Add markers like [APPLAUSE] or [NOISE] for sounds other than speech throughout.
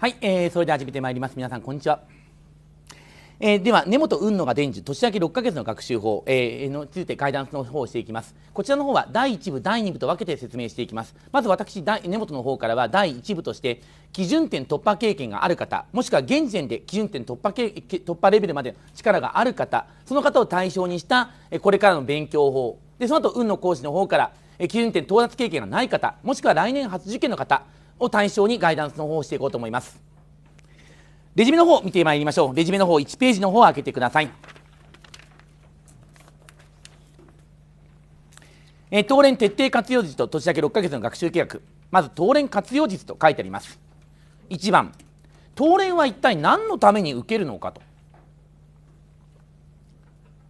はい、えー、それで始めてまいります皆さんこんにちはえー、では根本雲野が伝授年明け6か月の学習法、えー、のついてガイダンスの方をしていきますこちらの方は第1部第2部と分けて説明していきますまず私根本の方からは第1部として基準点突破経験がある方もしくは現時点で基準点突破突破レベルまで力がある方その方を対象にしたこれからの勉強法でその後雲野講師の方から基準点到達経験がない方もしくは来年初受験の方を対象にガイダンスの方をしていこうと思いますレジュメの方見てまいりましょうレジュメの方1ページの方を開けてくださいえー、東連徹底活用術と年明け6ヶ月の学習計画まず東連活用術と書いてあります1番東連は一体何のために受けるのかと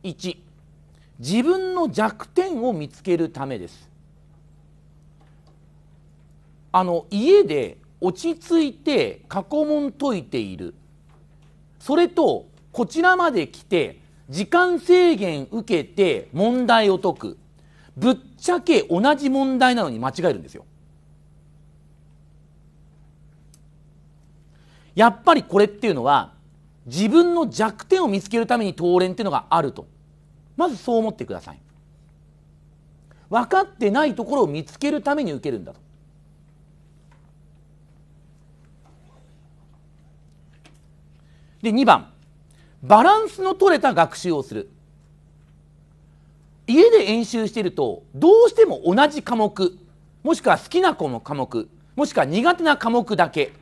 1自分の弱点を見つけるためですあの家で落ち着いて過去問解いているそれとこちらまで来て時間制限受けて問題を解くぶっちゃけ同じ問題なのに間違えるんですよ。やっぱりこれっていうのは自分の弱点を見つけるために当連っていうのがあるとまずそう思ってください分かってないところを見つけるために受けるんだとで2番バランスの取れた学習をする家で演習しているとどうしても同じ科目もしくは好きな子の科目もしくは苦手な科目だけ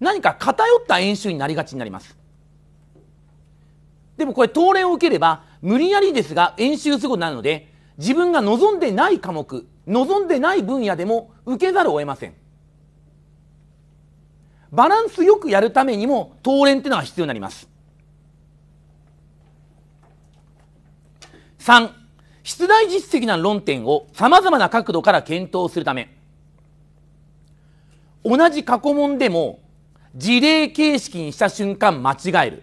何か偏った演習になりがちになりますでもこれ当練を受ければ無理やりですが演習することになるので自分が望んでない科目望んでない分野でも受けざるを得ませんバランスよくやるためにも当練っていうのが必要になります3出題実績な論点をさまざまな角度から検討するため同じ過去問でも事例形式にした瞬間間違える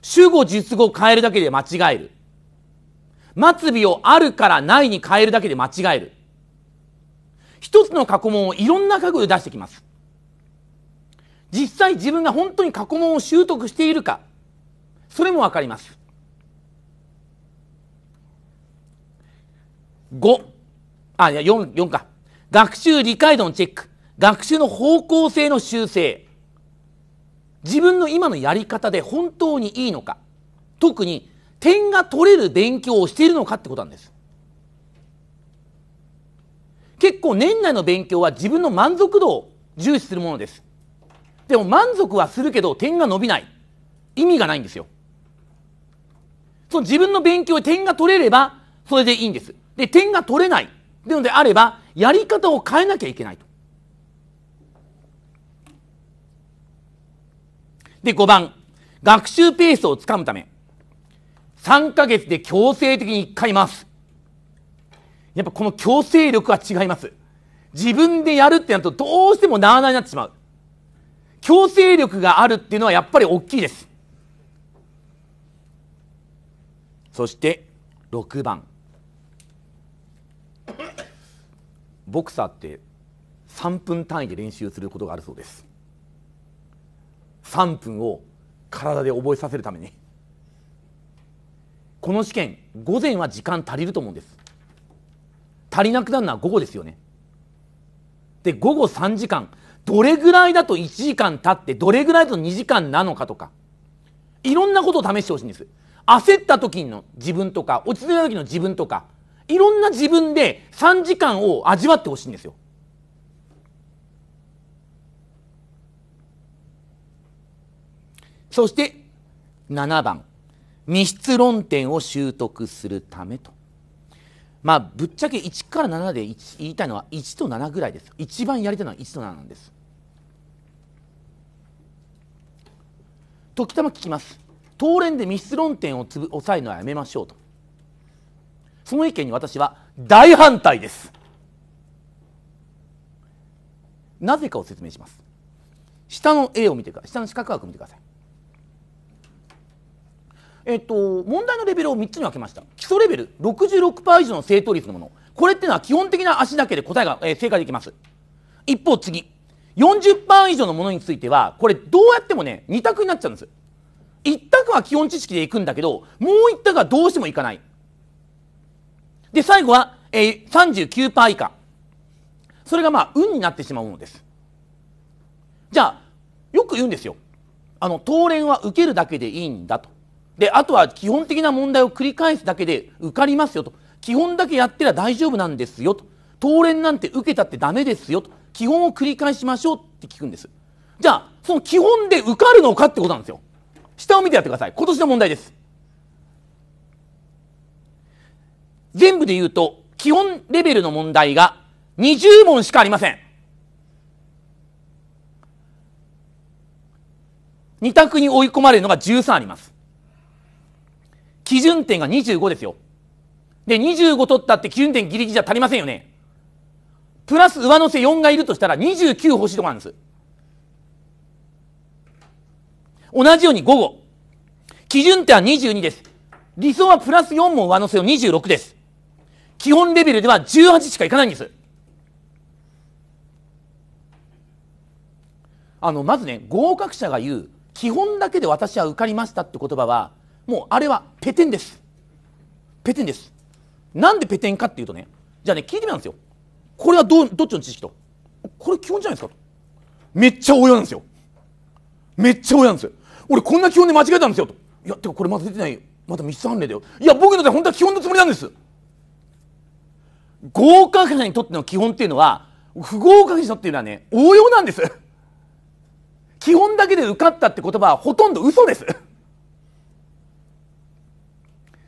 主語述語を変えるだけで間違える末尾をあるからないに変えるだけで間違える一つの過去問をいろんな角度で出してきます実際自分が本当に過去問を習得しているかそれも分かります5あいや 4, 4か学習理解度のチェック学習の方向性の修正自分の今のやり方で本当にいいのか特に点が取れる勉強をしているのかってことなんです結構年内の勉強は自分の満足度を重視するものですでも満足はするけど点が伸びない意味がないんですよその自分の勉強で点が取れればそれでいいんですで点が取れないでのであればやり方を変えなきゃいけないとで5番学習ペースをつかむため3か月で強制的に1回回すやっぱこの強制力は違います自分でやるってなるとどうしてもなあなあになってしまう強制力があるっていうのはやっぱり大きいですそして6番ボクサーって3分単位で練習することがあるそうです3分を体で覚えさせるためにこの試験午前は時間足りると思うんです足りなくなるのは午後ですよねで午後3時間どれぐらいだと1時間経ってどれぐらいだと2時間なのかとかいろんなことを試してほしいんです焦った時の自分とか落ち着いた時の自分とかいろんな自分で3時間を味わってほしいんですよそして7番「密室論点を習得するため」とまあぶっちゃけ1から7で言いたいのは1と7ぐらいです一番やりたいのは1と7なんです時たま聞きます当連で密室論点をつぶ抑えるのはやめましょうとその意見に私は大反対ですなぜかを説明します下の絵を見てください下の四角枠を見てくださいえっと、問題のレベルを3つに分けました基礎レベル66%以上の正答率のものこれっていうのは基本的な足だけで答えが、えー、正解できます一方次40%以上のものについてはこれどうやってもね2択になっちゃうんです1択は基本知識でいくんだけどもう1択はどうしてもいかないで最後は、えー、39%以下それがまあ運になってしまうものですじゃあよく言うんですよあの当連は受けるだけでいいんだとであとは基本的な問題を繰り返すだけで受かりますよと基本だけやってりゃ大丈夫なんですよと当連なんて受けたってダメですよと基本を繰り返しましょうって聞くんですじゃあその基本で受かるのかってことなんですよ下を見てやってください今年の問題です全部で言うと基本レベルの問題が20問しかありません2択に追い込まれるのが13あります基準点が25ですよ。で、25取ったって基準点ギリギリじゃ足りませんよね。プラス上乗せ4がいるとしたら29欲しいとこなんです。同じように5号。基準点は22です。理想はプラス4も上乗せを26です。基本レベルでは18しかいかないんです。あの、まずね、合格者が言う、基本だけで私は受かりましたって言葉は、もうあれはペテンですペテンですなんでペテンかっていうとねじゃあね聞いてみたんですよこれはどどっちの知識とこれ基本じゃないですかとめっちゃ応用なんですよめっちゃ応用なんですよ俺こんな基本で間違えたんですよといやてかこれまだ出てないまだミス判例だよいや僕ので本当は基本のつもりなんです合格者にとっての基本っていうのは不合格者っていうのはね応用なんです基本だけで受かったって言葉はほとんど嘘です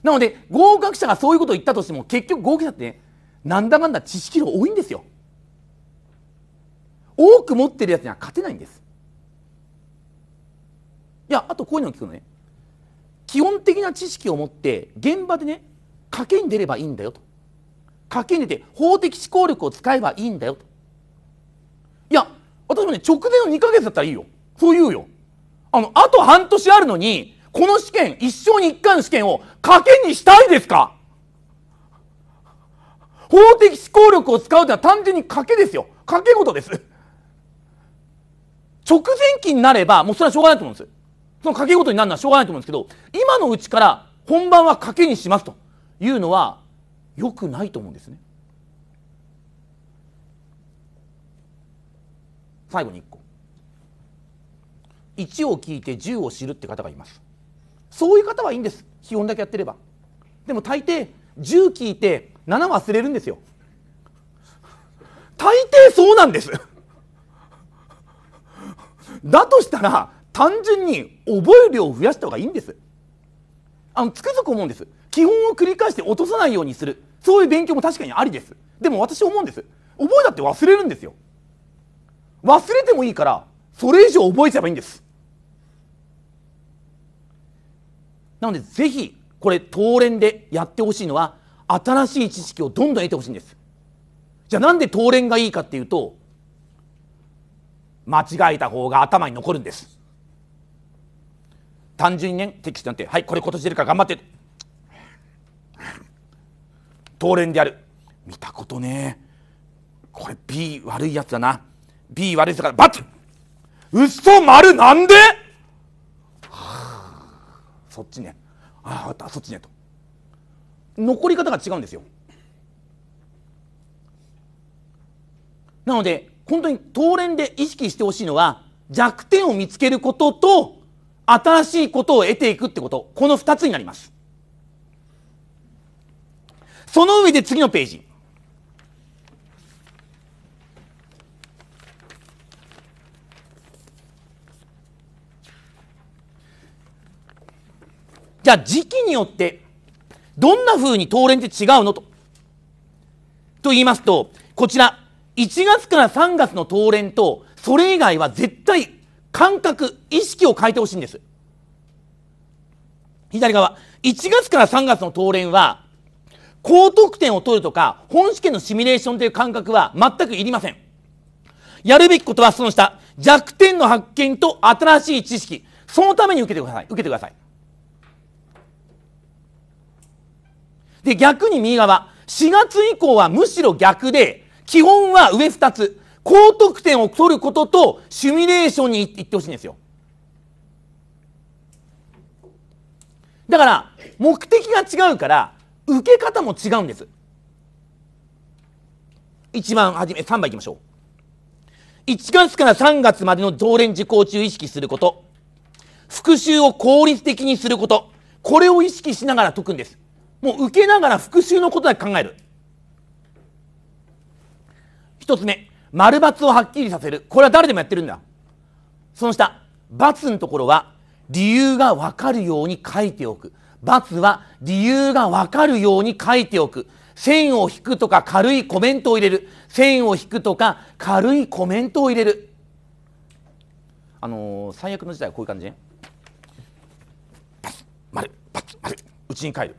なので合格者がそういうことを言ったとしても結局合格者ってねなんだかんだ知識量多いんですよ多く持ってるやつには勝てないんですいやあとこういうのを聞くのね基本的な知識を持って現場でね賭けに出ればいいんだよと賭けに出て法的思考力を使えばいいんだよといや私もね直前の2か月だったらいいよそう言うよあのあと半年あるのにこの試験、一生に一貫試験を賭けにしたいですか法的思考力を使うというのは単純に賭けですよ。賭け事です。直前期になれば、もうそれはしょうがないと思うんです。その賭け事になるのはしょうがないと思うんですけど、今のうちから本番は賭けにしますというのは、良くないと思うんですね。最後に1個。1を聞いて10を知るって方がいます。そういう方はいいんです基本だけやってればでも大抵10聞いて7忘れるんですよ大抵そうなんですだとしたら単純に覚える量を増やした方がいいんですあのつくづく思うんです基本を繰り返して落とさないようにするそういう勉強も確かにありですでも私思うんです覚えだって忘れるんですよ忘れてもいいからそれ以上覚えちゃえばいいんですなのでぜひこれ東連でやってほしいのは新しい知識をどんどん得てほしいんですじゃあなんで東連がいいかっていうと間違えた方が頭に残るんです単純にねテキストなんてはいこれ今年出るから頑張って東連でやる見たことねこれ B 悪いやつだな B 悪いやつだからバツ嘘丸なんでそっちねああったそっちねと残り方が違うんですよなので本当に当連で意識してほしいのは弱点を見つけることと新しいことを得ていくってことこの2つになりますその上で次のページじゃあ時期によってどんなふうに当連って違うのと。と言いますと、こちら、1月から3月の当連と、それ以外は絶対感覚、意識を変えてほしいんです。左側、1月から3月の当連は、高得点を取るとか、本試験のシミュレーションという感覚は全くいりません。やるべきことはその下、弱点の発見と新しい知識、そのために受けてください。受けてください。で、逆に右側。4月以降はむしろ逆で、基本は上2つ。高得点を取ることと、シミュレーションにいってほしいんですよ。だから、目的が違うから、受け方も違うんです。一番初め、3番いきましょう。1月から3月までの常連受講中意識すること。復習を効率的にすること。これを意識しながら解くんです。もう受けながら復習のことだけ考える一つ目丸×をはっきりさせるこれは誰でもやってるんだその下×のところは理由が分かるように書いておく×は理由が分かるように書いておく線を引くとか軽いコメントを入れる線を引くとか軽いコメントを入れるあのー、最悪の事態はこういう感じね丸×丸うちに帰る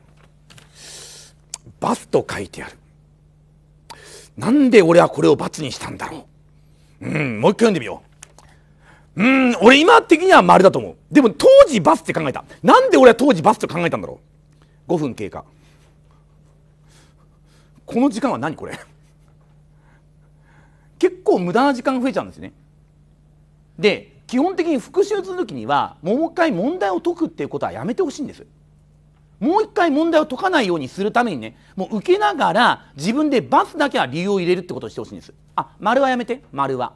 罰と書いてあるなんで俺はこれを罰にしたんだろううんもう一回読んでみよううん俺今的には丸だと思うでも当時罰って考えたなんで俺は当時罰と考えたんだろう5分経過この時間は何これ結構無駄な時間増えちゃうんですねで基本的に復習する時にはもう一回問題を解くっていうことはやめてほしいんですもう一回問題を解かないようにするためにねもう受けながら自分でバスだけは理由を入れるってことをしてほしいんですあ丸はやめて丸は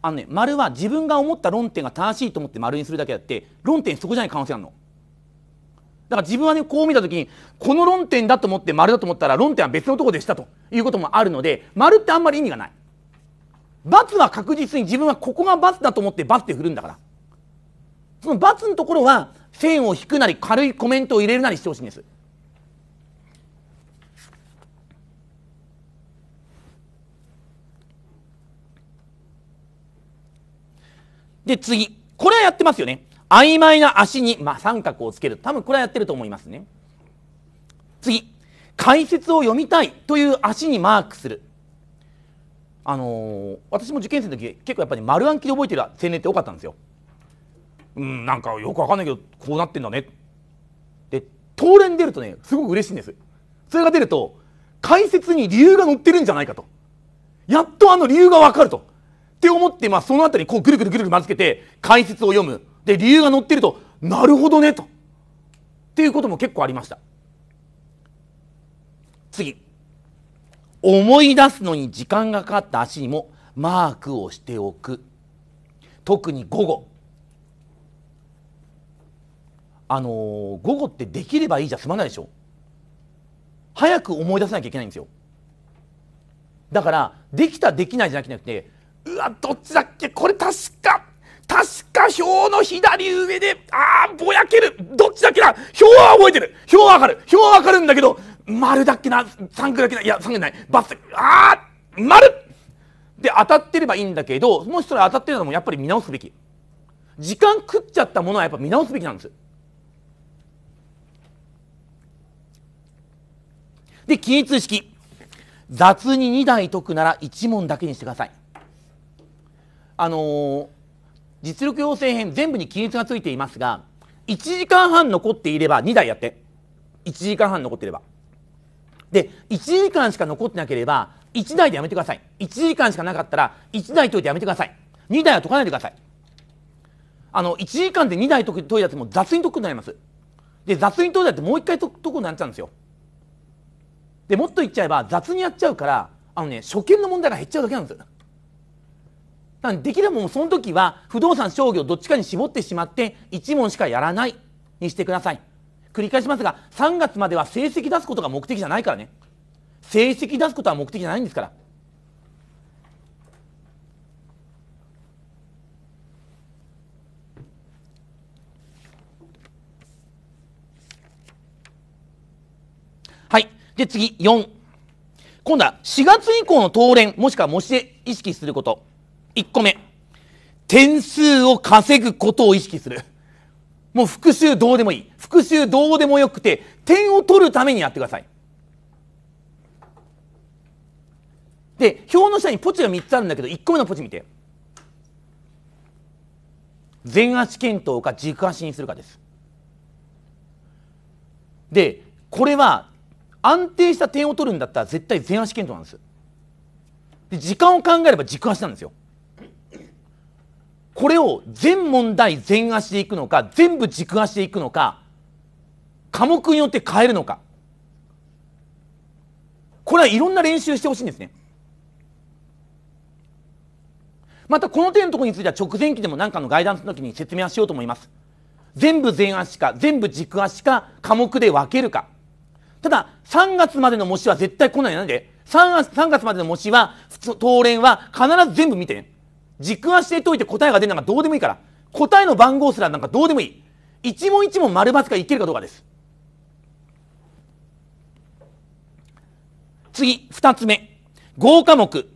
あのね丸は自分が思った論点が正しいと思って丸にするだけだって論点そこじゃない可能性あるのだから自分はねこう見た時にこの論点だと思って丸だと思ったら論点は別のとこでしたということもあるので丸ってあんまり意味がないツは確実に自分はここがツだと思って罰って振るんだからそのツのところは線を引くなり軽いコメントを入れるなりしてほしいんですで次これはやってますよね曖昧な足に、まあ、三角をつける多分これはやってると思いますね次解説を読みたいという足にマークするあのー、私も受験生の時結構やっぱり丸暗記で覚えてる青年って多かったんですようんなんかよくわかんないけどこうなってんだねで当連出るとねすごく嬉しいんですそれが出ると解説に理由が載ってるんじゃないかとやっとあの理由がわかるとって思って、まあ、その辺りこうぐるぐるぐるぐるまずけて解説を読むで理由が載ってるとなるほどねとっていうことも結構ありました次思い出すのに時間がかかった足にもマークをしておく特に午後あのー、午後ってできればいいじゃ済まないでしょ早く思い出さなきゃいけないんですよだからできたできないじゃなくてうわどっちだっけこれ確か確か表の左上でああぼやけるどっちだっけな表は覚えてる表はわかる表はわかるんだけど丸だっけな三角だっけないや三角ないバツああ丸で当たってればいいんだけどもしそれ当たってるのもやっぱり見直すべき時間食っちゃったものはやっぱ見直すべきなんですで記述式雑に2台解くなら1問だけにしてくださいあのー、実力要請編全部に均一がついていますが1時間半残っていれば2台やって1時間半残っていればで1時間しか残ってなければ1台でやめてください1時間しかなかったら1台解いてやめてください2台は解かないでくださいあの1時間で2台解いたやつも雑に解くことになりますで雑に解いたってもう1回解くことになっちゃうんですよでもっと言っちゃえば雑にやっちゃうからあのね初見の問題が減っちゃうだけなんですだできればもうその時は不動産商業どっちかに絞ってしまって1問しかやらないにしてください繰り返しますが3月までは成績出すことが目的じゃないからね成績出すことは目的じゃないんですからで、次、4。今度は4月以降の当連、もしくは模試で意識すること。1個目。点数を稼ぐことを意識する。もう復習どうでもいい。復習どうでもよくて、点を取るためにやってください。で、表の下にポチが3つあるんだけど、1個目のポチ見て。全足検討か軸足にするかです。で、これは安定した点を取るんだったら絶対前足検討なんですで時間を考えれば軸足なんですよこれを全問題全足でいくのか全部軸足でいくのか科目によって変えるのかこれはいろんな練習してほしいんですねまたこの点のところについては直前期でも何かのガイダンスの時に説明はしようと思います全部前足か全部軸足か科目で分けるかただ、3月までの模試は絶対来ないなんで。3月、3月までの模試は、当連は必ず全部見て軸足で解いて答えが出るのがどうでもいいから。答えの番号すらなんかどうでもいい。一問一問丸抜がいけるかどうかです。次、二つ目。合科目。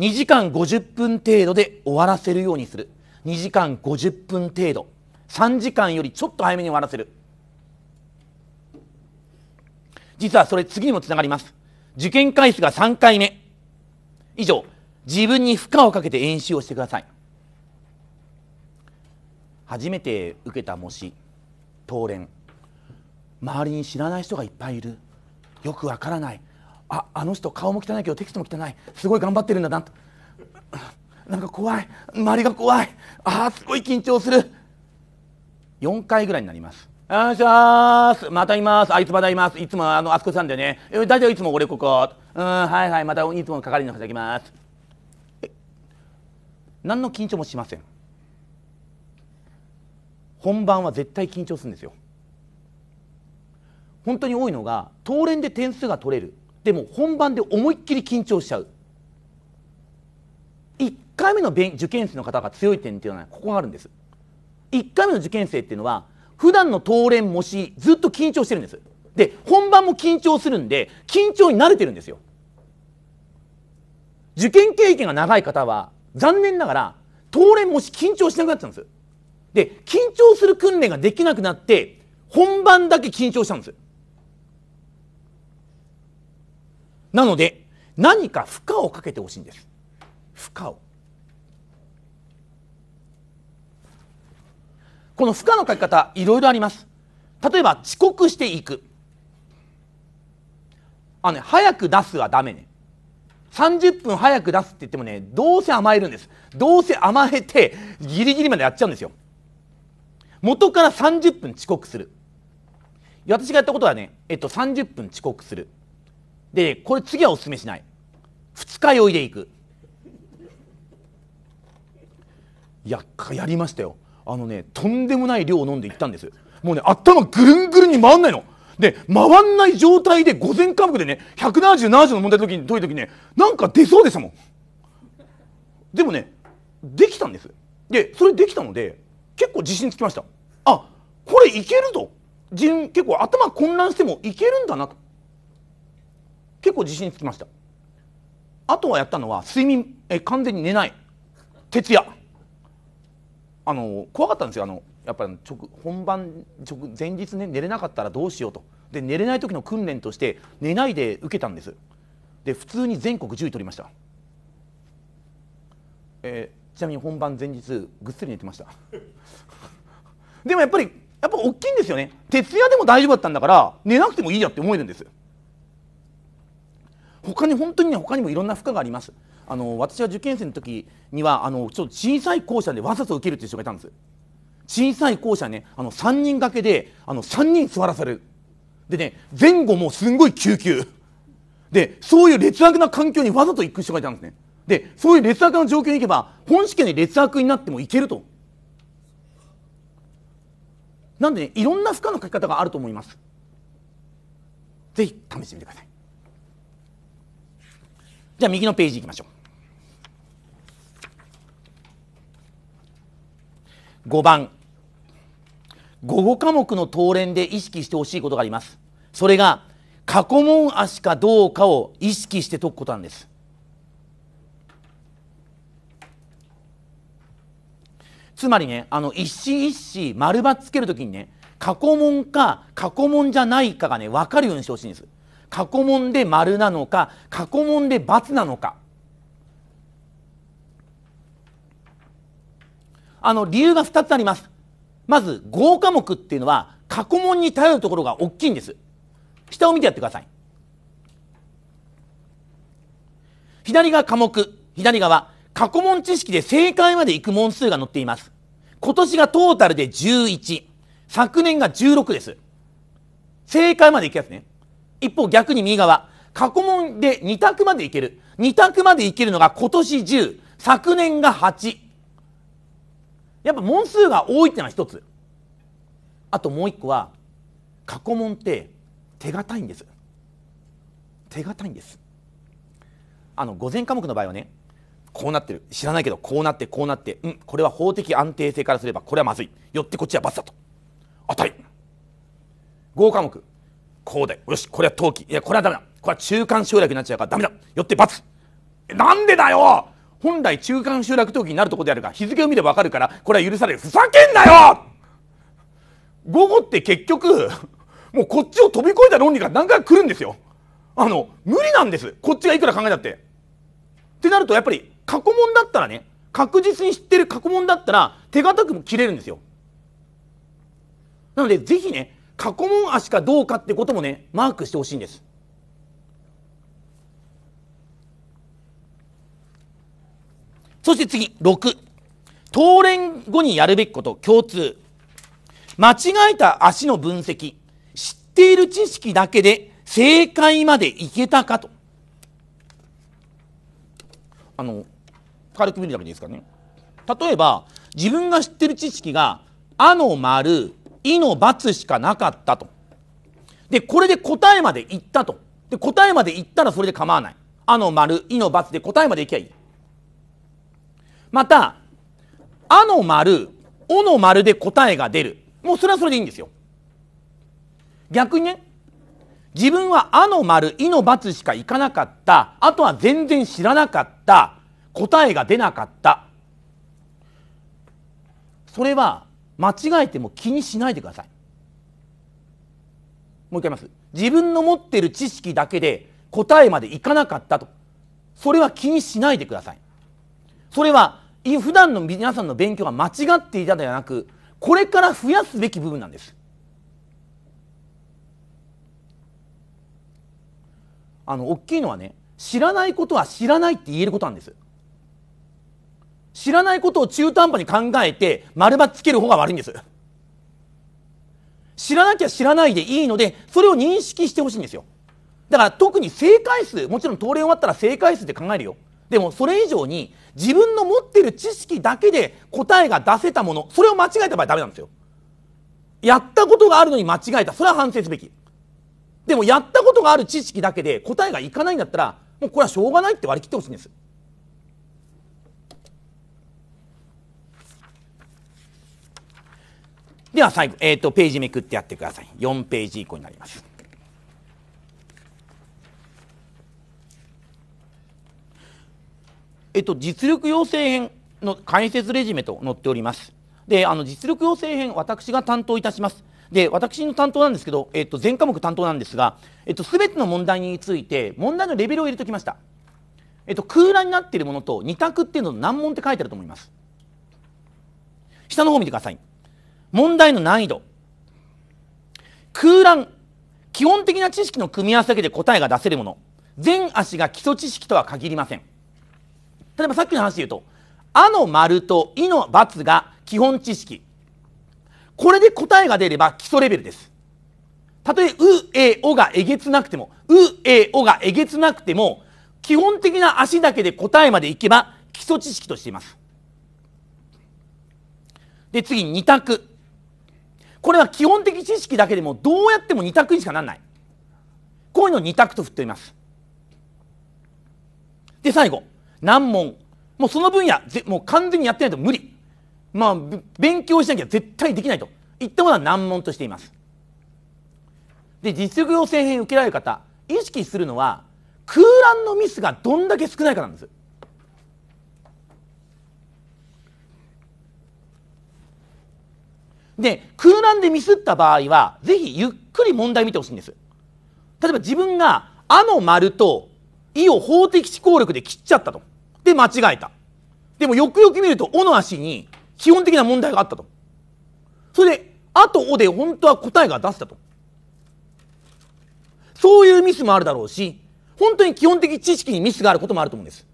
2時間50分程度で終わらせるようにする。2時間50分程度。3時間よりちょっと早めに終わらせる。実はそれ次にもつながります受験回数が3回目以上自分に負荷をかけて演習をしてください初めて受けた模試当連周りに知らない人がいっぱいいるよくわからないああの人顔も汚いけどテキストも汚いすごい頑張ってるんだなとなんか怖い周りが怖いああすごい緊張する4回ぐらいになりますよいしゃーす。またいます。あいつまだいます。いつもあの、あそこさんでね。え、大体いつも俺ここ。うん、はいはい。またいつも係の方行きます。何の緊張もしません。本番は絶対緊張するんですよ。本当に多いのが、当連で点数が取れる。でも本番で思いっきり緊張しちゃう。1回目の受験生の方が強い点っていうのはここがあるんです。1回目の受験生っていうのは普段の当練模試ずっと緊張してるんですで本番も緊張するんで緊張に慣れてるんですよ受験経験が長い方は残念ながら当練模試緊張しなくなっちゃうんですで緊張する訓練ができなくなって本番だけ緊張したんですなので何か負荷をかけてほしいんです負荷をこの負荷のかけ方いろいろあります例えば遅刻していくあのね早く出すはダメね30分早く出すって言ってもねどうせ甘えるんですどうせ甘えてギリギリまでやっちゃうんですよ元から30分遅刻する私がやったことはね、えっと、30分遅刻するでこれ次はおすすめしない二日酔いでいくややりましたよあのねとんでもない量を飲んでいったんですもうね頭ぐるんぐるんに回んないので回んない状態で午前科目でね17070の問題の時に解いた時ねなんか出そうでしたもんでもねできたんですでそれできたので結構自信つきましたあこれいけるぞ人結構頭混乱してもいけるんだなと結構自信つきましたあとはやったのは睡眠え完全に寝ない徹夜あの怖かったんですよあのやっぱり直本番直前日、ね、寝れなかったらどうしようとで寝れない時の訓練として寝ないで受けたんですで普通に全国10位取りました、えー、ちなみに本番前日ぐっすり寝てました [LAUGHS] でもやっぱりやっぱ大きいんですよね徹夜でも大丈夫だったんだから寝なくてもいいやって思えるんです他に本当にね他にもいろんな負荷がありますあの私が受験生の時にはあのちょっと小さい校舎でわざと受けるっていう人がいたんです小さい校舎ねあの3人掛けであの3人座らされるでね前後もすんごい救急でそういう劣悪な環境にわざと行く人がいたんですねでそういう劣悪な状況に行けば本試験で劣悪になってもいけるとなんでねいろんな負荷のかけ方があると思いますぜひ試してみてくださいじゃあ右のページいきましょう5番午後科目の答練で意識してほしいことがありますそれが過去問足かどうかを意識して解くことなんですつまりねあの一詞一詞丸抜つけるときにね過去問か過去問じゃないかがね分かるようにしてほしいんです過去問で丸なのか過去問で×なのかあの、理由が2つあります。まず、合科目っていうのは、過去問に頼るところが大きいんです。下を見てやってください。左が科目、左側、過去問知識で正解まで行く問数が載っています。今年がトータルで11、昨年が16です。正解まで行くやつね。一方逆に右側、過去問で2択までいける。2択までいけるのが今年10、昨年が8。やっぱ問数が多いってのは一つあともう一個は過去問って手堅いんです手堅いんですあの午前科目の場合はねこうなってる知らないけどこうなってこうなってうんこれは法的安定性からすればこれはまずいよってこっちは罰だと当たり合科目こうでよしこれは登記いやこれはダメだこれは中間省略になっちゃうからダメだよって罰なんでだよ本来中間集落時になるとこであるが日付を見ればわかるからこれは許されるふざけんなよ午後って結局もうこっちを飛び越えた論理が何回か来るんですよあの無理なんですこっちがいくら考えたってってなるとやっぱり過去問だったらね確実に知ってる過去問だったら手堅くも切れるんですよなのでぜひね過去問足かどうかってこともねマークしてほしいんですそして次、6。当連後にやるべきこと共通。間違えた足の分析。知っている知識だけで正解までいけたかと。あの、軽く見るだけでいいですかね。例えば、自分が知ってる知識が、あの丸、いの×しかなかったと。で、これで答えまでいったと。で、答えまでいったらそれで構わない。あの丸、いの×で答えまでいきゃいい。また「あ」の丸「お」の丸で答えが出るもうそれはそれでいいんですよ逆にね自分は「あ」の丸「い」の×しかいかなかったあとは全然知らなかった答えが出なかったそれは間違えても気にしないでくださいもう一回言います自分の持ってる知識だけで答えまでいかなかったとそれは気にしないでくださいそれは普段の皆さんの勉強が間違っていたではなくこれから増やすべき部分なんです。あの大きいのはね知らないことは知らないって言えることなんです。知らないことを中途半端に考えて丸抜つける方が悪いんです。知らなきゃ知らないでいいのでそれを認識してほしいんですよ。だから特に正解数もちろん通り終わったら正解数って考えるよ。でもそれ以上に自分の持ってる知識だけで答えが出せたものそれを間違えた場合ダメなんですよやったことがあるのに間違えたそれは反省すべきでもやったことがある知識だけで答えがいかないんだったらもうこれはしょうがないって割り切ってほしいんですでは最後、えーと、とページめくってやってください4ページ以降になりますえっと、実力養成編の解説レジュメと載っております。で、あの実力養成編、私が担当いたします。で、私の担当なんですけど、えっと、全科目担当なんですが、えっと、すべての問題について、問題のレベルを入れておきました。えっと、空欄になっているものと、2択っていうのの難問って書いてあると思います。下の方見てください。問題の難易度。空欄。基本的な知識の組み合わせだけで答えが出せるもの。全足が基礎知識とは限りません。例えばさっきの話で言うと「あ」の丸と「い」の×が基本知識これで答えが出れば基礎レベルですたとえ「う」「え」「お」がえげつなくても「う」「え」「お」がえげつなくても基本的な足だけで答えまでいけば基礎知識としていますで次2択これは基本的知識だけでもどうやっても2択にしかならないこういうのを2択と振っておりますで最後難問もうその分野ぜもう完全にやってないと無理まあ勉強しなきゃ絶対できないといったものは難問としていますで実力要請編受けられる方意識するのは空欄のミスがどんだけ少ないかなんですで空欄でミスった場合はぜひゆっくり問題見てほしいんです例えば自分が「あの丸」と意を法的思考力で切っちゃったと。で、間違えた。でもよくよく見ると、おの足に基本的な問題があったと。それで、あとおで本当は答えが出せたと。そういうミスもあるだろうし、本当に基本的知識にミスがあることもあると思うんです。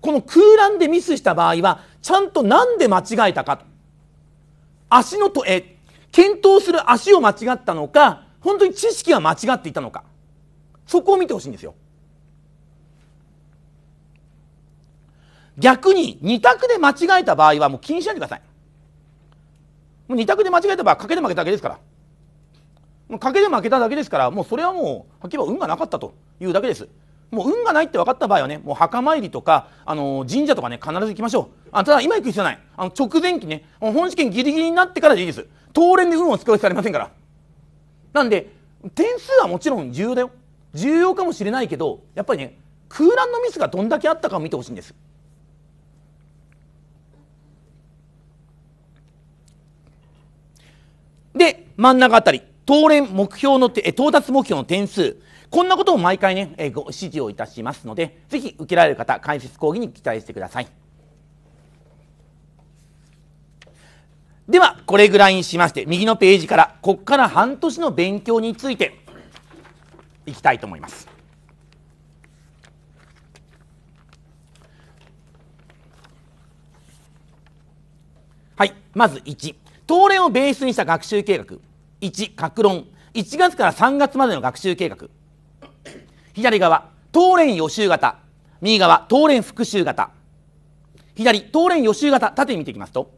この空欄でミスした場合は、ちゃんと何で間違えたかと。足のと、え、検討する足を間違ったのか、本当に知識が間違っていたのか。そこを見てほしいんですよ。逆に2択で間違えた場合はもう気にしないでくださいもう2択で間違えた場合賭けで負けただけですからもう賭けで負けただけですからもうそれはもうはっきり言えば運がなかったというだけですもう運がないって分かった場合はねもう墓参りとか、あのー、神社とかね必ず行きましょうあただ今行く必要ないあの直前期ね本試験ギリギリになってからでいいです当連で運を使う必要ありませんからなんで点数はもちろん重要だよ重要かもしれないけどやっぱりね空欄のミスがどんだけあったかを見てほしいんですで、真ん中あたり、当連目標の、到達目標の点数、こんなことを毎回ね、えご指示をいたしますので、ぜひ受けられる方、解説講義に期待してください。では、これぐらいにしまして、右のページから、ここから半年の勉強について、いきたいと思います。はい、まず1。東連をベースにした学習計画1格論1月から3月までの学習計画左側東連予習型右側東連復習型左東連予習型縦に見ていきますと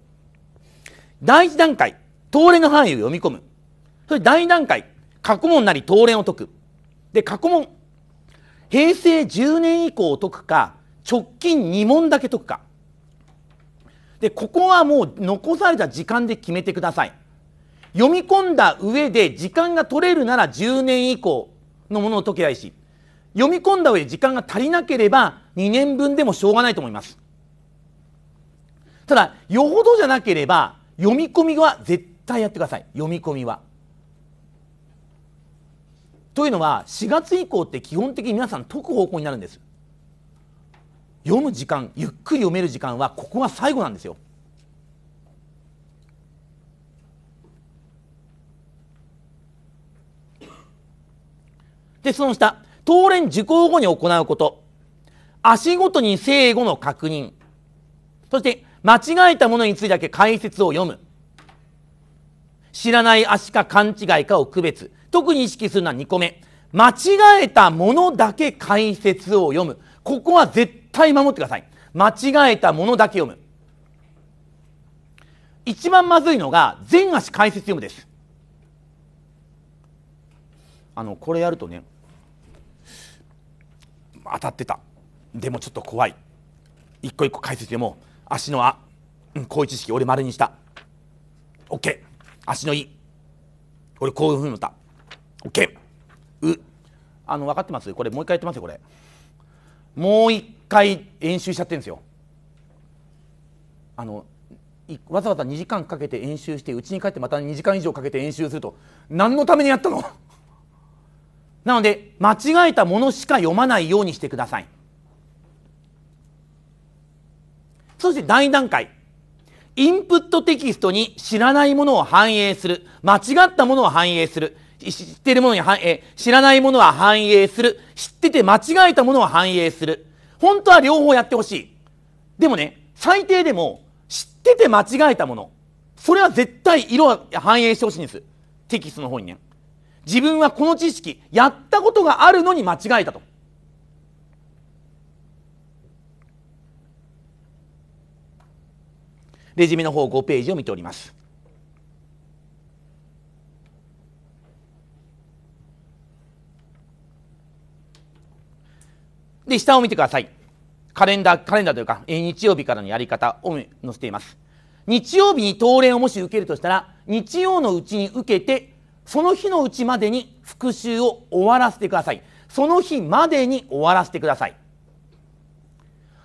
第1段階東連の範囲を読み込むそれ第2段階過去問なり東連を解くで過去問平成10年以降解くか直近2問だけ解くかでここはもう残された時間で決めてください読み込んだ上で時間が取れるなら10年以降のものを解けないいし読み込んだ上で時間が足りなければ2年分でもしょうがないと思いますただよほどじゃなければ読み込みは絶対やってください読み込みはというのは4月以降って基本的に皆さん解く方向になるんです読む時間ゆっくり読める時間はここが最後なんですよ。でその下当連受講後に行うこと足ごとに正誤の確認そして間違えたものについてだけ解説を読む知らない足か勘違いかを区別特に意識するのは2個目間違えたものだけ解説を読むここは絶対守ってください間違えたものだけ読む一番まずいのが全足解説読むですあのこれやるとね当たってたでもちょっと怖い一個一個解説読もう足のあ、うん、こういう知識俺丸にしたオッケー「足のい俺こういうふうにった OK うあの分かってますこれもう一回やってますよこれもう一回演習しちゃってるんですよあのわざわざ2時間かけて演習してうちに帰ってまた2時間以上かけて演習すると何のためにやったの [LAUGHS] なので間違えたものしか読まないようにしてくださいそして大段階インプットテキストに知らないものを反映する間違ったものを反映する知ってるものに反映知らないものは反映する知ってて間違えたものを反映する本当は両方やってほしい。でもね、最低でも知ってて間違えたもの。それは絶対色は反映してほしいんです。テキストの方にね。自分はこの知識、やったことがあるのに間違えたと。レジュメの方5ページを見ております。で、下を見てください。カレンダー、カレンダーというか、え日曜日からのやり方を載せています。日曜日に当連をもし受けるとしたら、日曜のうちに受けて、その日のうちまでに復習を終わらせてください。その日までに終わらせてください。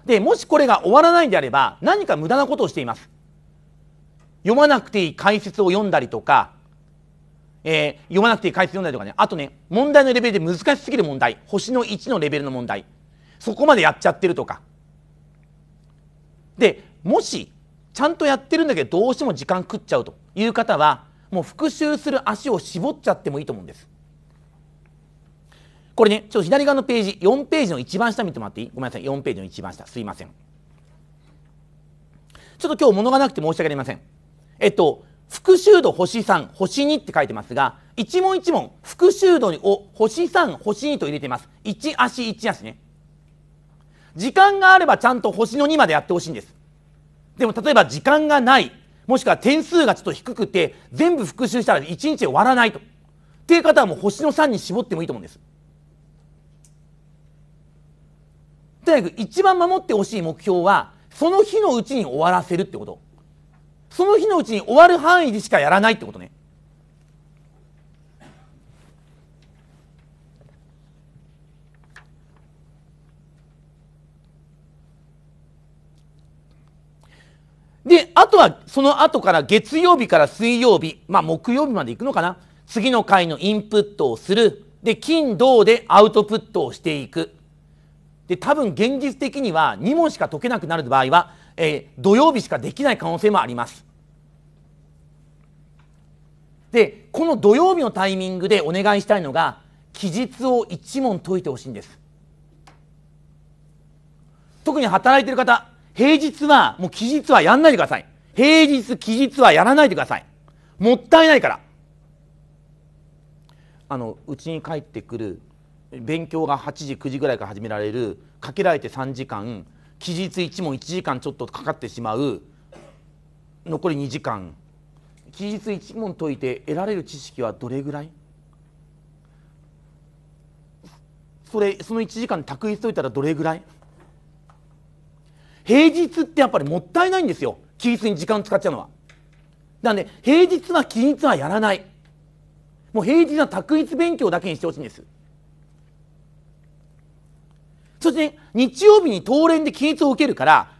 で、もしこれが終わらないんであれば、何か無駄なことをしています。読まなくていい解説を読んだりとか、えー、読まなくていい解説読んだりとかね、あとね、問題のレベルで難しすぎる問題、星の1のレベルの問題、そこまでやっちゃってるとかでもしちゃんとやってるんだけどどうしても時間食っちゃうという方はもう復習する足を絞っちゃってもいいと思うんですこれねちょっと左側のページ4ページの一番下見てもらっていいごめんなさい4ページの一番下すいませんちょっと今日物がなくて申し訳ありませんえっと復習度星3星2って書いてますが一問一問復習度を星3星2と入れてます1足1足ね時間があればちゃんと星の2までやってほしいんですでも例えば時間がないもしくは点数がちょっと低くて全部復習したら1日で終わらないとっていう方はもう星の3に絞ってもいいと思うんですとにかく一番守ってほしい目標はその日のうちに終わらせるってことその日のうちに終わる範囲でしかやらないってことねはその後から月曜日から水曜日、まあ、木曜日まで行くのかな次の回のインプットをするで金銅でアウトプットをしていくで多分現実的には2問しか解けなくなる場合は、えー、土曜日しかできない可能性もあります。でこの土曜日のタイミングでお願いしたいのが期日を1問解いてほしいんです特に働いてる方平日はもう期日はやんないでください平日、期日はやらないでください。もったいないから。あのうちに帰ってくる勉強が8時9時ぐらいから始められるかけられて3時間期日1問1時間ちょっとかかってしまう残り2時間期日1問解いて得られる知識はどれぐらいそれその1時間択一しといたらどれぐらい平日ってやっぱりもったいないんですよ期日に時間使っちゃうのはなんで平日は期日はやらないもう平日は択一勉強だけにしてほしいんですそして、ね、日曜日に当連で期日を受けるから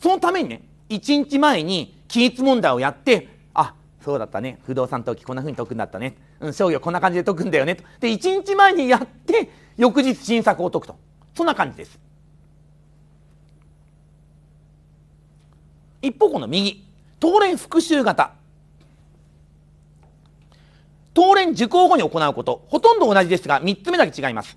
そのためにね一日前に期日問題をやってあそうだったね不動産登記こんなふうに解くんだったね、うん、商業こんな感じで解くんだよねとで一日前にやって翌日新作を解くとそんな感じです一方この右当連復習型当連受講後に行うことほとんど同じですが3つ目だけ違います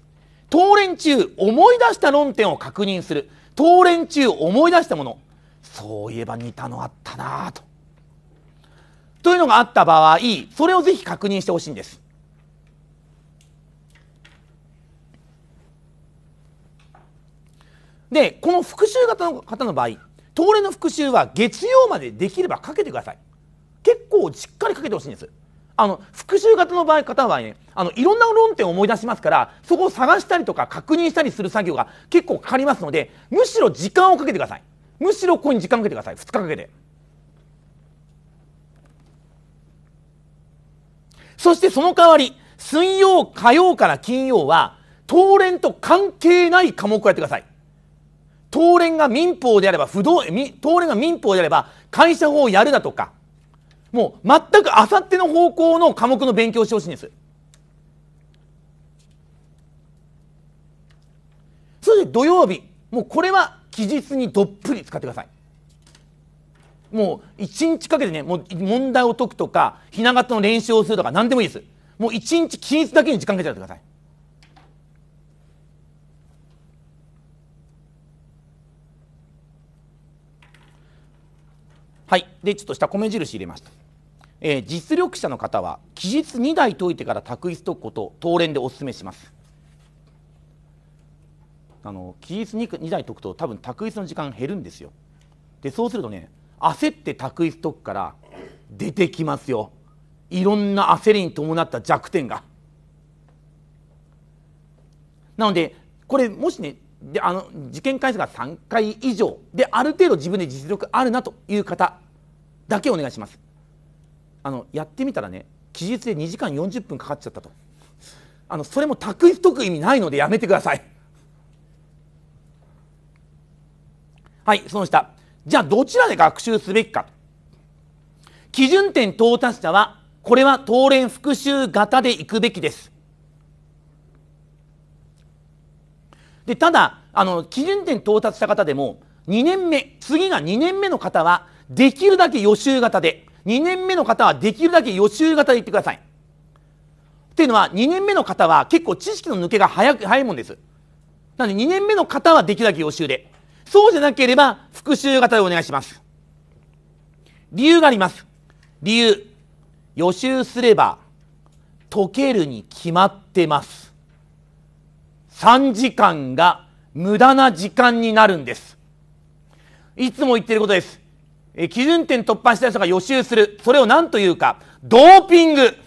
当連中思い出した論点を確認する当連中思い出したものそういえば似たのあったなとというのがあった場合それをぜひ確認してほしいんですでこの復習型の方の場合東レの復習は月曜までできればかけてください結構しっかりかけてほしいんですあの復習型の場合方はねあのいろんな論点を思い出しますからそこを探したりとか確認したりする作業が結構かかりますのでむしろ時間をかけてくださいむしろここに時間をかけてください2日かけてそしてその代わり水曜火曜から金曜は当連と関係ない科目をやってください東連が民法であれば不動東連が民法であれば会社法をやるだとかもう全くあさっての方向の科目の勉強をしてほしいんですそして土曜日もうこれは期日にどっぷり使ってくださいもう1日かけてねもう問題を解くとかひな形の練習をするとか何でもいいですもう1日期日だけに時間かけちゃってくださいはいでちょっとした米印入れました、えー、実力者の方は期日2台解いてから卓一解くことを当連でおすすめしますあの期日 2, 2台解くと多分卓一の時間減るんですよでそうするとね焦って卓一解くから出てきますよいろんな焦りに伴った弱点がなのでこれもしねであの受験回数が3回以上である程度自分で実力あるなという方だけお願いしますあのやってみたらね記述で2時間40分かかっちゃったとあのそれもたくしとく意味ないのでやめてくださいはいその下じゃあどちらで学習すべきか基準点到達者はこれは当連復習型でいくべきですで、ただ、あの、基準点到達した方でも、2年目、次が2年目の方は、できるだけ予習型で、2年目の方はできるだけ予習型でいってください。っていうのは、2年目の方は結構知識の抜けが早く、早いもんです。なので、2年目の方はできるだけ予習で。そうじゃなければ、復習型でお願いします。理由があります。理由。予習すれば、解けるに決まってます。3時間が無駄な時間になるんです。いつも言ってることです。え基準点突破した人が予習する。それを何というか、ドーピング。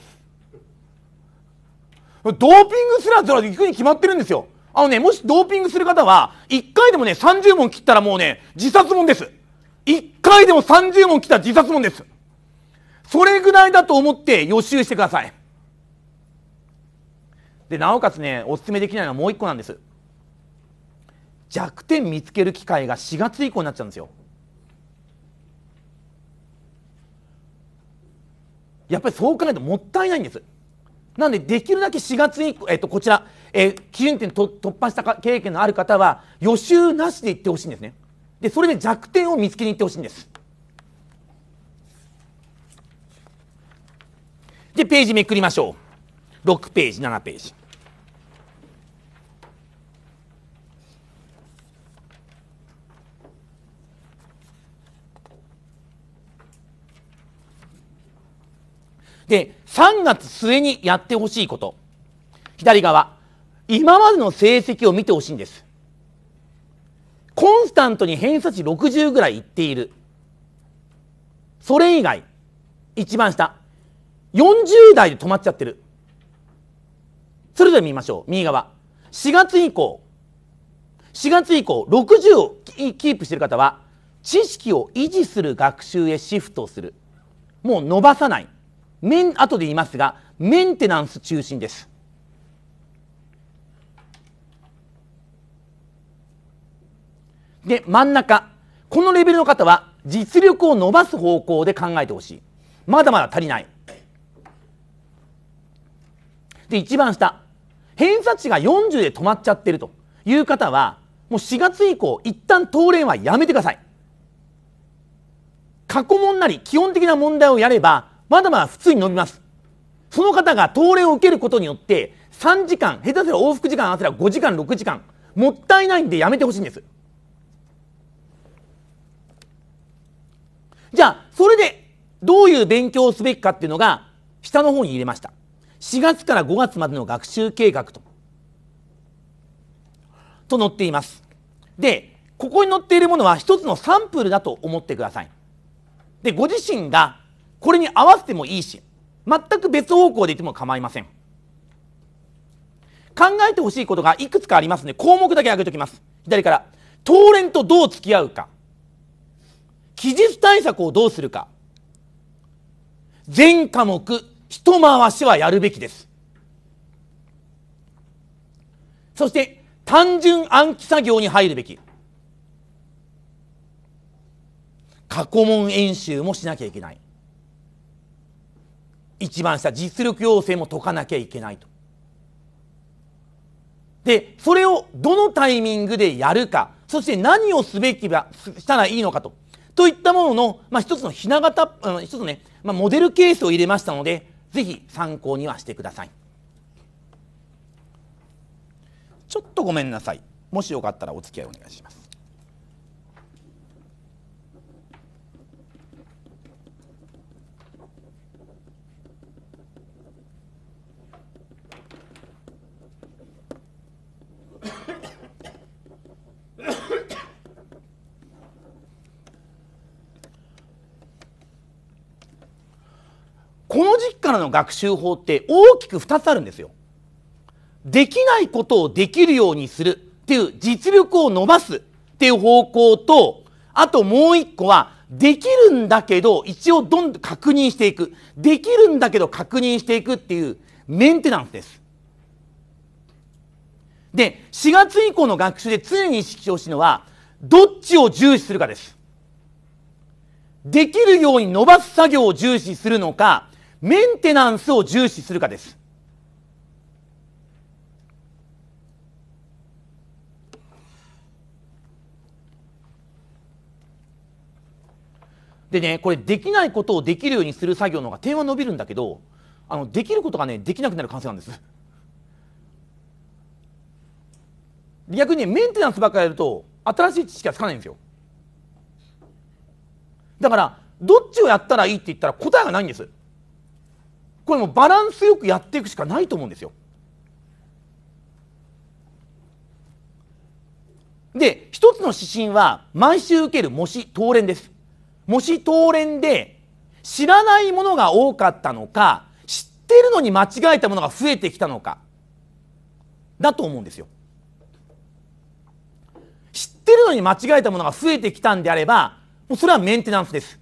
ドーピングすらずら行くに決まってるんですよ。あのね、もしドーピングする方は、1回でもね、30問切ったらもうね、自殺もんです。1回でも30問切ったら自殺もんです。それぐらいだと思って予習してください。で、なおかつね、お勧めできないのはもう1個なんです。弱点見つける機会が4月以降になっちゃうんですよ。やっぱりそう考えるともったいないんです。なんで、できるだけ4月以降、えっと、こちら、えー、基準点と突破した経験のある方は、予習なしで行ってほしいんですね。で、それで弱点を見つけに行ってほしいんです。で、ページめくりましょう。6ページ、7ページ。で、3月末にやってほしいこと。左側。今までの成績を見てほしいんです。コンスタントに偏差値60ぐらいいっている。それ以外、一番下。40代で止まっちゃってる。それぞれ見ましょう。右側。4月以降。4月以降、60をキープしてる方は、知識を維持する学習へシフトする。もう伸ばさない。メン後で言いますがメンテナンス中心ですで真ん中このレベルの方は実力を伸ばす方向で考えてほしいまだまだ足りないで一番下偏差値が40で止まっちゃってるという方はもう4月以降一旦当練はやめてください過去問なり基本的な問題をやればまだまだ普通に伸びます。その方が東レを受けることによって、3時間、下手すら往復時間合わせたら5時間、6時間、もったいないんでやめてほしいんです。じゃあ、それで、どういう勉強をすべきかっていうのが、下の方に入れました。4月から5月までの学習計画と、と載っています。で、ここに載っているものは一つのサンプルだと思ってください。で、ご自身がこれに合わせてもいいし全く別方向でいても構いません考えてほしいことがいくつかありますので項目だけ挙げておきます左から当連とどう付き合うか期日対策をどうするか全科目一回しはやるべきですそして単純暗記作業に入るべき過去問演習もしなきゃいけない一番下実力要請も解かなきゃいけないと。でそれをどのタイミングでやるかそして何をすべきだしたらいいのかとといったものの、まあ、一つのひな形、あの一つね、まあ、モデルケースを入れましたのでぜひ参考にはしてくださいちょっとごめんなさいもしよかったらお付き合いお願いしますからの学習法って大きく2つあるんですよ。できないことをできるようにするっていう実力を伸ばすっていう方向とあともう一個はできるんだけど一応どんどん確認していくできるんだけど確認していくっていうメンテナンスです。で4月以降の学習で常に意識してほしいのはどっちを重視するかです。できるように伸ばす作業を重視するのかメンテナンスを重視するかです。でね、これできないことをできるようにする作業の方が点は伸びるんだけど、あのできることがね、できなくなる可能性なんです。逆にメンテナンスばっかりやると、新しい知識がつかないんですよ。だから、どっちをやったらいいって言ったら答えがないんです。これもバランスよくやっていくしかないと思うんですよ。で一つの指針は毎週受ける模試当連です。模試当連で知らないものが多かったのか知ってるのに間違えたものが増えてきたのかだと思うんですよ。知ってるのに間違えたものが増えてきたんであればもうそれはメンテナンスです。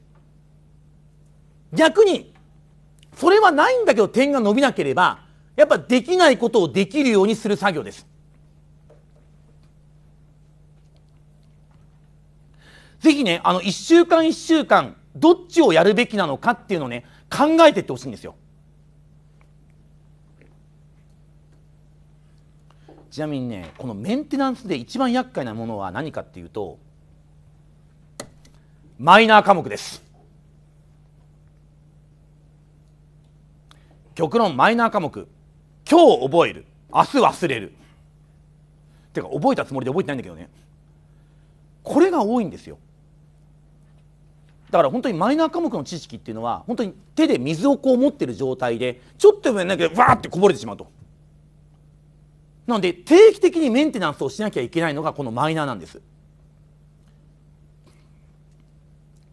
逆にそれはないんだけど点が伸びなければやっぱできないことをできるようにする作業です。ぜひねあの1週間1週間どっちをやるべきなのかっていうのをね考えていってほしいんですよ。ちなみにねこのメンテナンスで一番厄介なものは何かっていうとマイナー科目です。極論マイナー科目今日覚える明日忘れるてか覚えたつもりで覚えてないんだけどねこれが多いんですよだから本当にマイナー科目の知識っていうのは本当に手で水をこう持ってる状態でちょっと上なきゃわーってこぼれてしまうとなので定期的にメンテナンスをしなきゃいけないのがこのマイナーなんです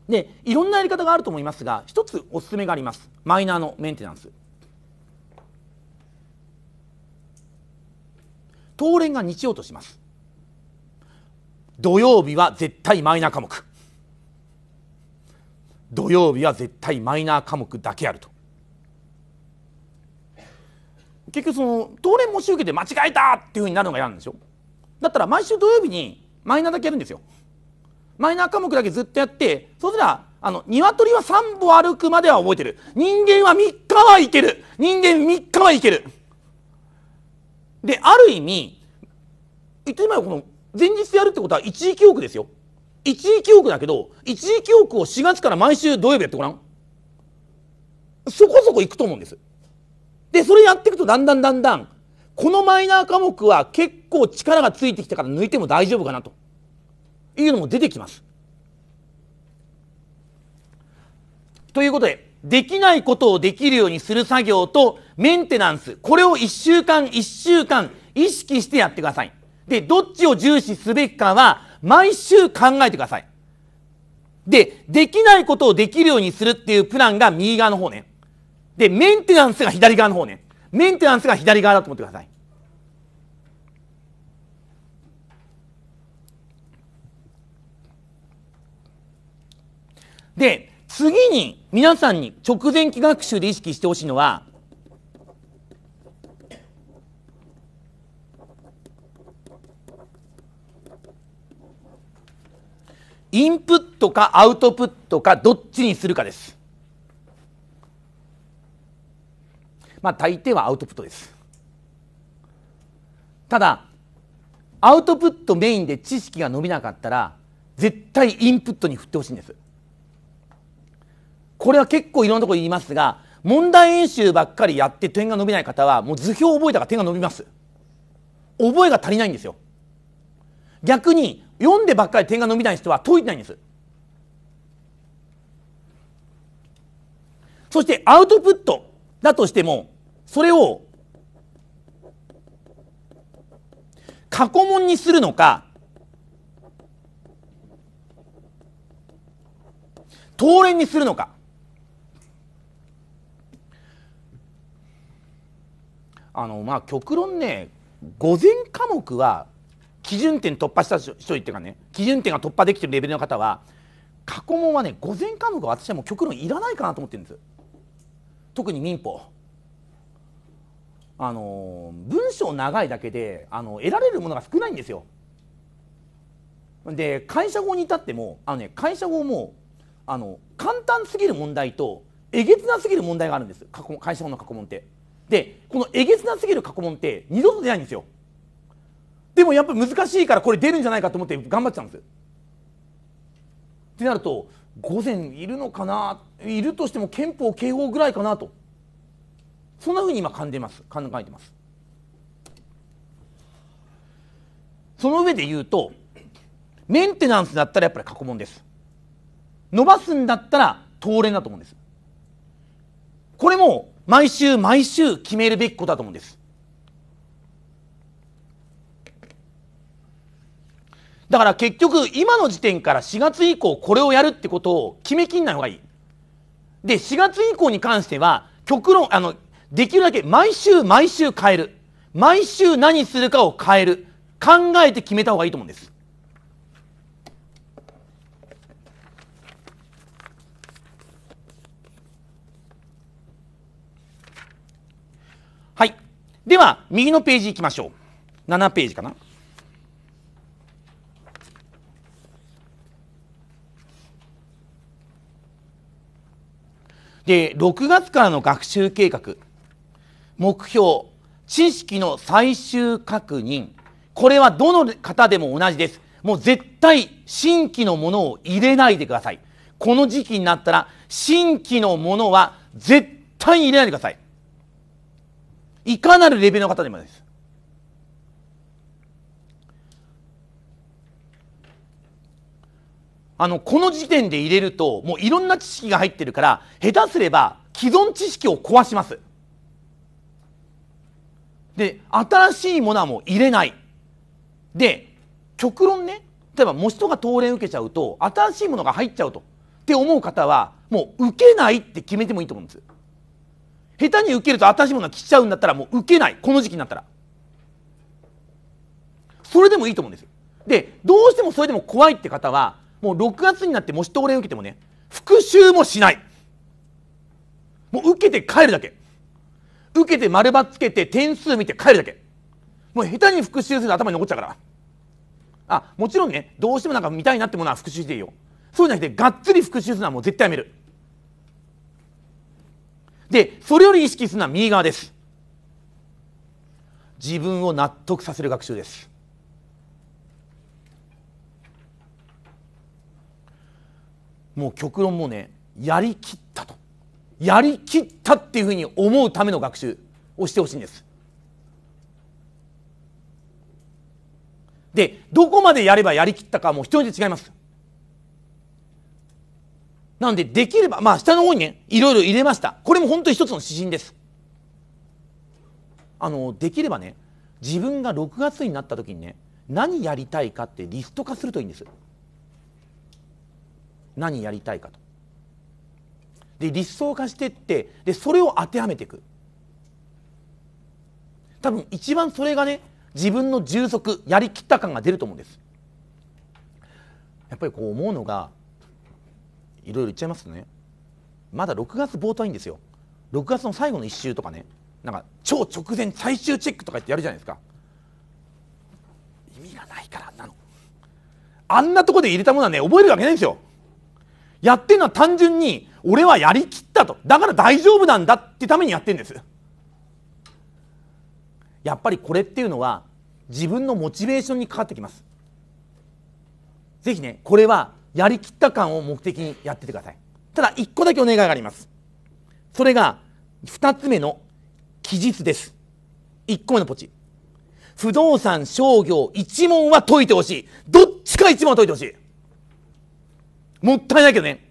でいろんなやり方があると思いますが一つおすすめがありますマイナーのメンテナンス当連が日曜とします土曜日は絶対マイナー科目土曜日は絶対マイナー科目だけあると結局その当連申し受けて間違えたっていうふうになるのが嫌なんでしょだったら毎週土曜日にマイナーだけやるんですよマイナー科目だけずっとやってそうすればあの鶏は3歩歩くまでは覚えてる人間は3日はいける人間3日はいけるで、ある意味、言ってみればこの、前日やるってことは一時記憶ですよ。一時記憶だけど、一時記憶を4月から毎週土曜日やってごらん。そこそこいくと思うんです。で、それやっていくとだんだんだんだん、このマイナー科目は結構力がついてきたから抜いても大丈夫かなというのも出てきます。ということで、できないことをできるようにする作業と、メンテナンス、これを1週間1週間意識してやってください。で、どっちを重視すべきかは、毎週考えてください。で、できないことをできるようにするっていうプランが右側の方ね。で、メンテナンスが左側の方ね。メンテナンスが左側だと思ってください。で、次に皆さんに直前期学習で意識してほしいのは、インプットかアウトプットかどっちにするかですまあ大抵はアウトプットですただアウトプットメインで知識が伸びなかったら絶対インプットに振ってほしいんですこれは結構いろんなところ言いますが問題演習ばっかりやって点が伸びない方はもう図表を覚えたから点が伸びます覚えが足りないんですよ逆に読んでばっかり点が伸びない人は解いてないんですそしてアウトプットだとしてもそれを過去問にするのか当連にするのかあのまあ極論ね午前科目は基準点突破した人っていうかね基準点が突破できてるレベルの方は過去問はね午前科目は私はもう極論いらないかなと思ってるんです特に民法あの文章長いだけであの得られるものが少ないんですよで会社法に至ってもあの、ね、会社法もあの簡単すぎる問題とえげつなすぎる問題があるんです会社法の過去問ってでこのえげつなすぎる過去問って二度と出ないんですよでもやっぱ難しいからこれ出るんじゃないかと思って頑張っちゃうんですってなると午前いるのかないるとしても憲法刑法ぐらいかなとそんなふうに今考えてます考えてますその上で言うとメンテナンスだったらやっぱり過去問です伸ばすんだったら当連だと思うんですこれも毎週毎週決めるべきことだと思うんですだから結局今の時点から4月以降これをやるってことを決めきんない方がいい。で4月以降に関しては極論あのできるだけ毎週毎週変える毎週何するかを変える考えて決めた方がいいと思うんです。はいでは右のページいきましょう7ページかな。で6月からの学習計画目標知識の最終確認これはどの方でも同じですもう絶対新規のものを入れないでくださいこの時期になったら新規のものは絶対に入れないでくださいいかなるレベルの方でもですあのこの時点で入れるともういろんな知識が入ってるから下手すれば既存知識を壊しますで新しいものはもう入れないで極論ね例えば模試とか答練受けちゃうと新しいものが入っちゃうとって思う方はもう受けないって決めてもいいと思うんです下手に受けると新しいものが来ちゃうんだったらもう受けないこの時期になったらそれでもいいと思うんですよでどうしてもそれでも怖いって方はもう6月になってもし東令受けてもね復習もしないもう受けて帰るだけ受けて丸ばつけて点数見て帰るだけもう下手に復習すると頭に残っちゃうからあもちろんねどうしてもなんか見たいなってものは復習していいよそうじゃなくてがっつり復習するのはもう絶対やめるでそれより意識するのは右側です自分を納得させる学習ですもう極論もねやりきったとやりきったっていうふうに思うための学習をしてほしいんですでどこまでやればやりきったかもう人によって違いますなんでできればまあ下の方にねいろいろ入れましたこれも本当に一つの指針ですあのできればね自分が6月になった時にね何やりたいかってリスト化するといいんです何やりたいかと。で理想化してってでそれを当てはめていく多分一番それがね自分の充足やりきった感が出ると思うんですやっぱりこう思うのがいろいろ言っちゃいますねまだ6月冒頭いいんですよ6月の最後の1週とかねなんか超直前最終チェックとかってやるじゃないですか意味がないからあんなのあんなとこで入れたものはね覚えるわけないんですよやってるのは単純に俺はやりきったとだから大丈夫なんだってためにやってんですやっぱりこれっていうのは自分のモチベーションにかかってきますぜひねこれはやりきった感を目的にやっててくださいただ1個だけお願いがありますそれが2つ目の期日です1個目のポチ不動産商業一問は解いてほしいどっちか一問は解いてほしいもったいないけどね。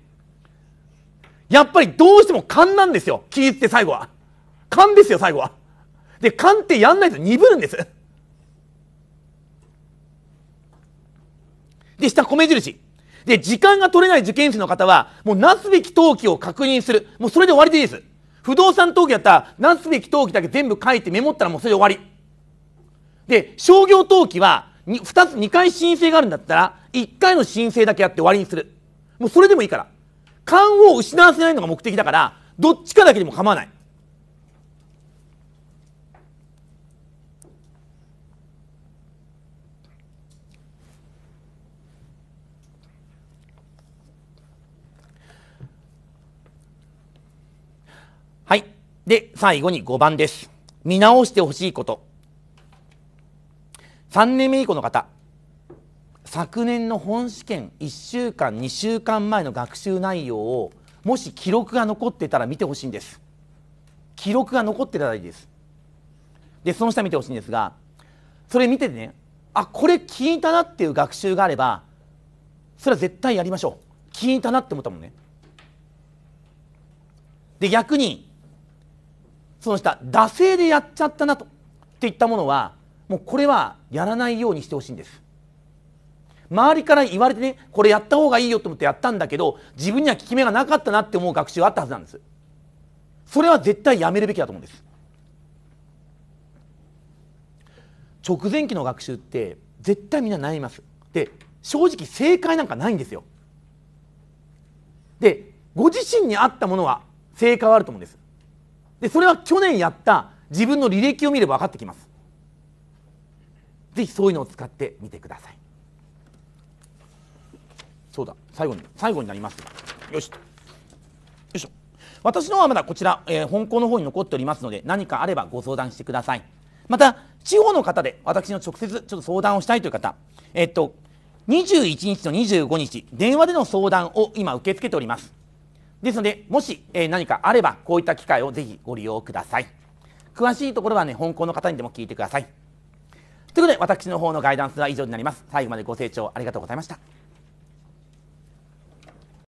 やっぱりどうしても勘なんですよ。気って最後は。勘ですよ、最後は。で、勘ってやんないと鈍るんです。で、下米印。で、時間が取れない受験生の方は、もうなすべき登記を確認する。もうそれで終わりでいいです。不動産登記だったら、なすべき登記だけ全部書いてメモったらもうそれで終わり。で、商業登記は、2つ、2回申請があるんだったら、1回の申請だけやって終わりにする。もうそれでもいいから勘を失わせないのが目的だからどっちかだけでも構わないはいで最後に5番です見直してほしいこと3年目以降の方昨年の本試験1週間2週間前の学習内容をもし記録が残ってたら見てほしいんです記録が残ってたらいいですでその下見てほしいんですがそれ見ててねあこれ聞いたなっていう学習があればそれは絶対やりましょう聞いたなって思ったもんねで逆にその下惰性でやっちゃったなとっていったものはもうこれはやらないようにしてほしいんです周りから言われてねこれやった方がいいよと思ってやったんだけど自分には効き目がなかったなって思う学習があったはずなんですそれは絶対やめるべきだと思うんです直前期の学習って絶対みんな悩みますで正直正解なんかないんですよでご自身に合ったものは正解はあると思うんですでそれは去年やった自分の履歴を見れば分かってきます是非そういうのを使ってみてください最後に最後になりますよしよいしょ私の方はまだこちら、えー、本校の方に残っておりますので何かあればご相談してくださいまた地方の方で私の直接ちょっと相談をしたいという方えっと21日と25日電話での相談を今受け付けておりますですのでもし、えー、何かあればこういった機会をぜひご利用ください詳しいところはね本校の方にでも聞いてくださいということで私の方のガイダンスは以上になります最後までご清聴ありがとうございました